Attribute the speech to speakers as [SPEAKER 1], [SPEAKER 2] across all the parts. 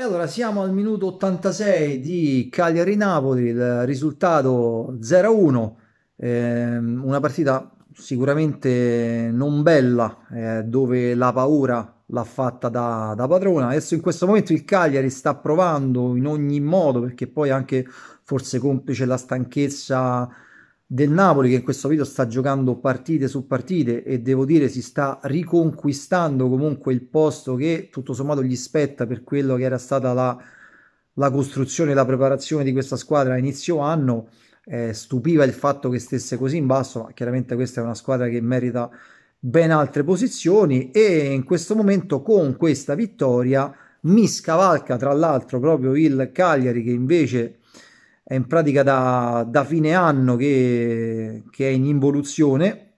[SPEAKER 1] E allora siamo al minuto 86 di Cagliari-Napoli, il risultato 0-1, eh, una partita sicuramente non bella eh, dove la paura l'ha fatta da, da, padrona. Adesso in questo momento il Cagliari sta provando in ogni modo perché poi anche forse complice la stanchezza del Napoli che in questo video sta giocando partite su partite e devo dire si sta riconquistando comunque il posto che tutto sommato gli spetta per quello che era stata la, la costruzione e la preparazione di questa squadra a inizio anno. Eh, stupiva il fatto che stesse così in basso, ma chiaramente questa è una squadra che merita ben altre posizioni e in questo momento con questa vittoria mi scavalca tra l'altro proprio il Cagliari che invece è in pratica da, da fine anno che, che, è in involuzione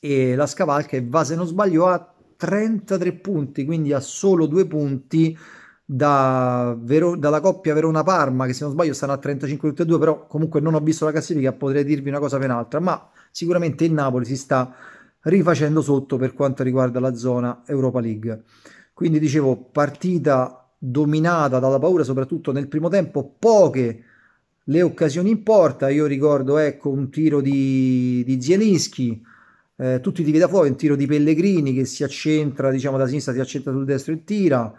[SPEAKER 1] e la scavalca è, va se non sbaglio a 33 punti quindi a solo due punti da Vero, dalla coppia Verona-Parma che se non sbaglio stanno a 35 tutte e due però comunque non ho visto la classifica potrei dirvi una cosa per un'altra ma sicuramente il Napoli si sta rifacendo sotto per quanto riguarda la zona Europa League quindi dicevo partita dominata dalla paura, soprattutto nel primo tempo, poche le occasioni in porta. Io ricordo ecco, un tiro di, di Zielinski, eh, tutti di veda fuori, un tiro di Pellegrini che si accentra diciamo, da sinistra, si accentra sul destro e tira.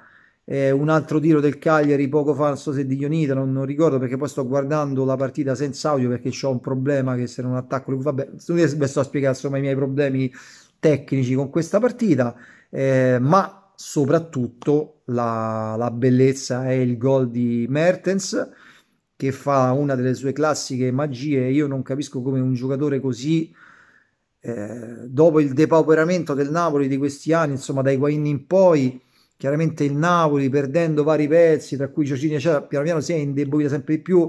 [SPEAKER 1] Eh, un altro tiro del Cagliari poco fa, non so se di Ionita, non, non, ricordo perché poi sto guardando la partita senza audio perché ho un problema che se non attacco, vabbè, sto a spiegare insomma i miei problemi tecnici con questa partita, eh, ma soprattutto la, la bellezza è il gol di Mertens che fa una delle sue classiche magie. Io non capisco come un giocatore così, eh, dopo il depauperamento del Napoli di questi anni, insomma dai Guain in poi, chiaramente il Napoli perdendo vari pezzi, tra cui Giorgini, cioè, eccetera, piano piano si è indebolita sempre di più,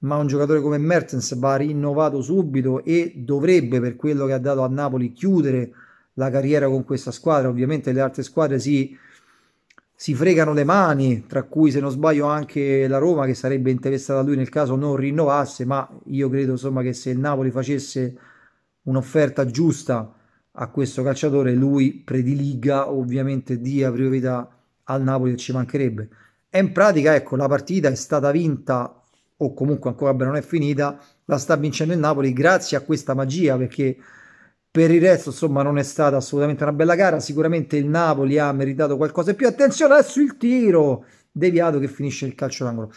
[SPEAKER 1] ma un giocatore come Mertens va rinnovato subito e dovrebbe, per quello che ha dato a Napoli, chiudere la carriera con questa squadra. Ovviamente le altre squadre si, si fregano le mani, tra cui se non sbaglio anche la Roma che sarebbe interessata a lui nel caso non rinnovasse, ma io credo insomma che se il Napoli facesse un'offerta giusta a questo calciatore, lui prediliga ovviamente dia priorità al Napoli ci mancherebbe. E in pratica ecco la partita è stata vinta o comunque ancora non è finita, la sta vincendo il Napoli grazie a questa magia perché per il resto, insomma, non è stata assolutamente una bella gara. Sicuramente il Napoli ha meritato qualcosa in più. Attenzione adesso il tiro deviato che finisce il calcio d'angolo.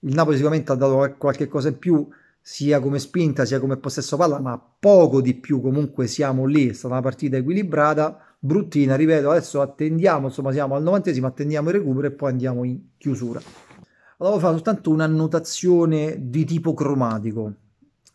[SPEAKER 1] Il Napoli sicuramente ha dato qualche cosa in più, sia come spinta, sia come possesso palla, ma poco di più. Comunque siamo lì, è stata una partita equilibrata, bruttina, ripeto, adesso attendiamo, insomma siamo al novantesimo, attendiamo il recupero e poi andiamo in chiusura. Allora fare soltanto un'annotazione di tipo cromatico.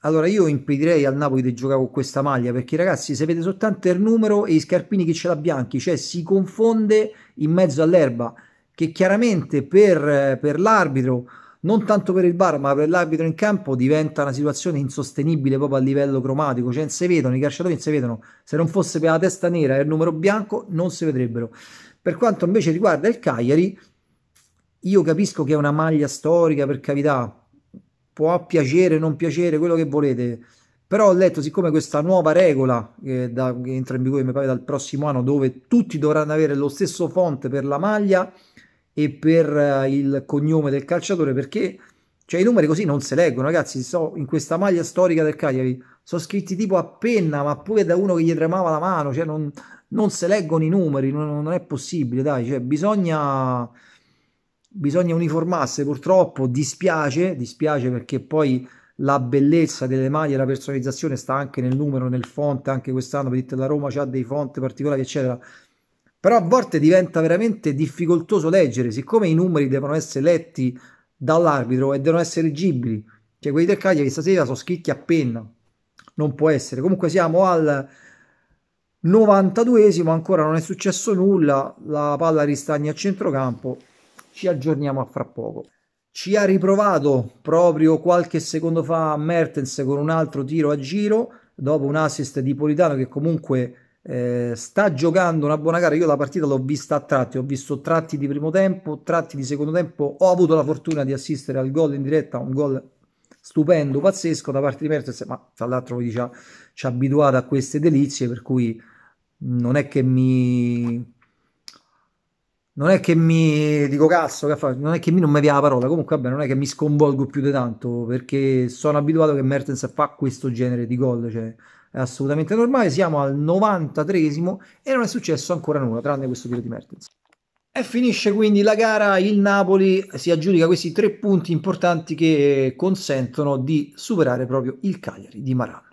[SPEAKER 1] Allora io impedirei al Napoli di giocare con questa maglia perché ragazzi se vede soltanto il numero e i scarpini che ce l'ha bianchi, cioè si confonde in mezzo all'erba che chiaramente per, per l'arbitro, non tanto per il bar ma per l'arbitro in campo diventa una situazione insostenibile proprio a livello cromatico, cioè non vedono, i calciatori non si vedono, se non fosse per la testa nera e il numero bianco non si vedrebbero. Per quanto invece riguarda il Cagliari, io capisco che è una maglia storica per carità, può piacere, non piacere, quello che volete. Però ho letto, siccome questa nuova regola che, da, che entra in vigore mi pare dal prossimo anno, dove tutti dovranno avere lo stesso font per la maglia e per eh, il cognome del calciatore, perché cioè, i numeri così non si leggono, ragazzi. So, in questa maglia storica del Cagliari sono scritti tipo a penna, ma pure da uno che gli tremava la mano, cioè non, non si leggono i numeri, non, non è possibile, dai, cioè, bisogna bisogna uniformarsi purtroppo, dispiace, dispiace perché poi la bellezza delle maglie e la personalizzazione sta anche nel numero, nel font, anche quest'anno vedete la Roma c'ha dei font particolari eccetera, però a volte diventa veramente difficoltoso leggere, siccome i numeri devono essere letti dall'arbitro e devono essere leggibili, cioè quelli del Cagliari stasera sono scritti a penna, non può essere, comunque siamo al 92esimo, ancora non è successo nulla, la palla ristagna a centrocampo, ci aggiorniamo a fra poco. Ci ha riprovato proprio qualche secondo fa Mertens con un altro tiro a giro, dopo un assist di Politano che comunque eh, sta giocando una buona gara. Io la partita l'ho vista a tratti, ho visto tratti di primo tempo, tratti di secondo tempo, ho avuto la fortuna di assistere al gol in diretta, un gol stupendo, pazzesco da parte di Mertens, ma tra l'altro ci ha, ci ha abituato a queste delizie, per cui non è che mi non è che mi dico cazzo, non è che mi non mi via la parola, comunque vabbè, non è che mi sconvolgo più di tanto perché sono abituato che Mertens fa questo genere di gol, cioè è assolutamente normale, siamo al 93 e non è successo ancora nulla tranne questo tiro di Mertens. E finisce quindi la gara, il Napoli si aggiudica questi tre punti importanti che consentono di superare proprio il Cagliari di Marano.